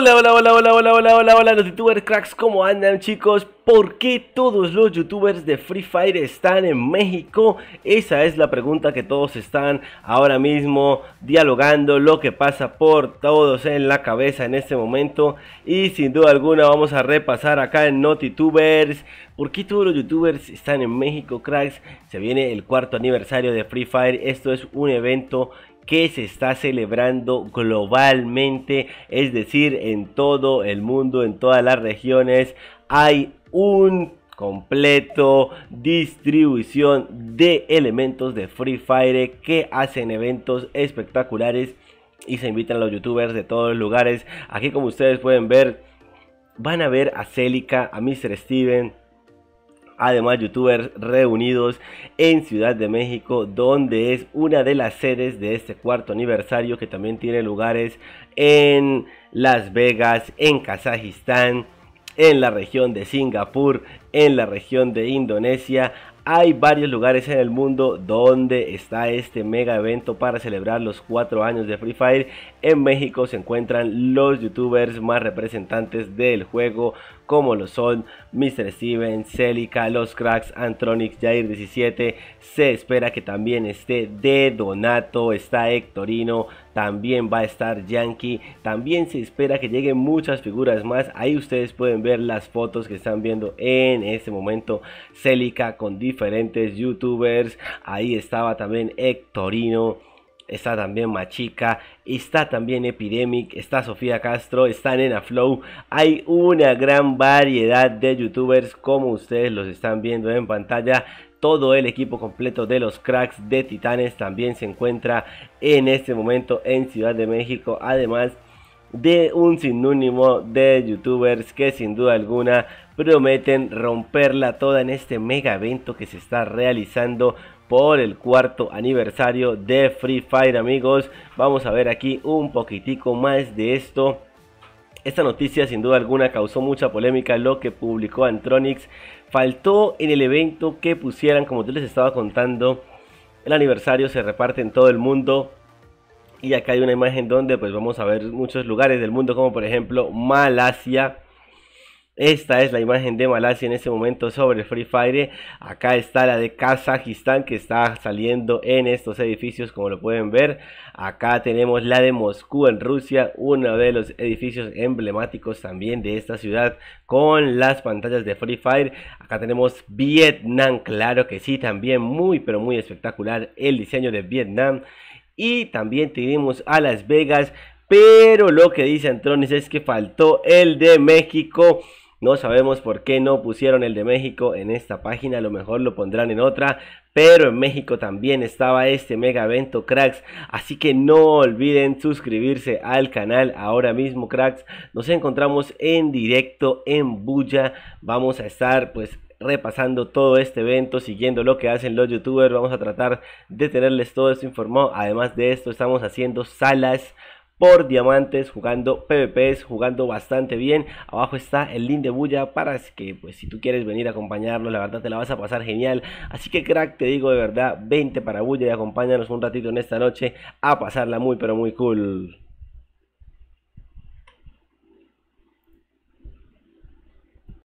Hola, hola, hola, hola, hola, hola, hola, hola, los youtubers cracks, ¿cómo andan chicos? ¿Por qué todos los youtubers de Free Fire están en México? Esa es la pregunta que todos están ahora mismo dialogando, lo que pasa por todos en la cabeza en este momento y sin duda alguna vamos a repasar acá en NotiTubers ¿Por qué todos los youtubers están en México cracks? Se viene el cuarto aniversario de Free Fire, esto es un evento que se está celebrando globalmente, es decir, en todo el mundo, en todas las regiones, hay un completo distribución de elementos de Free Fire que hacen eventos espectaculares y se invitan a los youtubers de todos los lugares. Aquí como ustedes pueden ver, van a ver a Celica, a Mr. Steven, además youtubers reunidos en Ciudad de México, donde es una de las sedes de este cuarto aniversario que también tiene lugares en Las Vegas, en Kazajistán, en la región de Singapur, en la región de Indonesia, hay varios lugares en el mundo donde está este mega evento para celebrar los cuatro años de Free Fire. En México se encuentran los youtubers más representantes del juego, como lo son Mr. Steven, Celica, Los Cracks, Antronix, Jair17. Se espera que también esté De Donato, está Hectorino, también va a estar Yankee. También se espera que lleguen muchas figuras más. Ahí ustedes pueden ver las fotos que están viendo en este momento. Celica con diferentes diferentes youtubers. Ahí estaba también Héctorino, Está también Machica, está también Epidemic, está Sofía Castro, está Nena Flow. Hay una gran variedad de youtubers como ustedes los están viendo en pantalla. Todo el equipo completo de los cracks de Titanes también se encuentra en este momento en Ciudad de México. Además de un sinónimo de youtubers que sin duda alguna prometen romperla toda en este mega evento que se está realizando por el cuarto aniversario de Free Fire amigos vamos a ver aquí un poquitico más de esto esta noticia sin duda alguna causó mucha polémica lo que publicó Antronix faltó en el evento que pusieran como yo les estaba contando el aniversario se reparte en todo el mundo y acá hay una imagen donde pues vamos a ver muchos lugares del mundo como por ejemplo Malasia. Esta es la imagen de Malasia en este momento sobre Free Fire. Acá está la de Kazajistán que está saliendo en estos edificios como lo pueden ver. Acá tenemos la de Moscú en Rusia, uno de los edificios emblemáticos también de esta ciudad con las pantallas de Free Fire. Acá tenemos Vietnam, claro que sí, también muy pero muy espectacular el diseño de Vietnam. Y también tenemos a Las Vegas. Pero lo que dice Antronis es que faltó el de México. No sabemos por qué no pusieron el de México en esta página, a lo mejor lo pondrán en otra, pero en México también estaba este mega evento, cracks. Así que no olviden suscribirse al canal ahora mismo, cracks. Nos encontramos en directo en Buya, Vamos a estar pues repasando todo este evento, siguiendo lo que hacen los youtubers. Vamos a tratar de tenerles todo esto informado. Además de esto, estamos haciendo salas por diamantes, jugando PvPs, jugando bastante bien. Abajo está el link de bulla para que, pues, si tú quieres venir a acompañarnos, la verdad te la vas a pasar genial. Así que, crack, te digo de verdad, vente para bulla y acompáñanos un ratito en esta noche a pasarla muy, pero muy cool.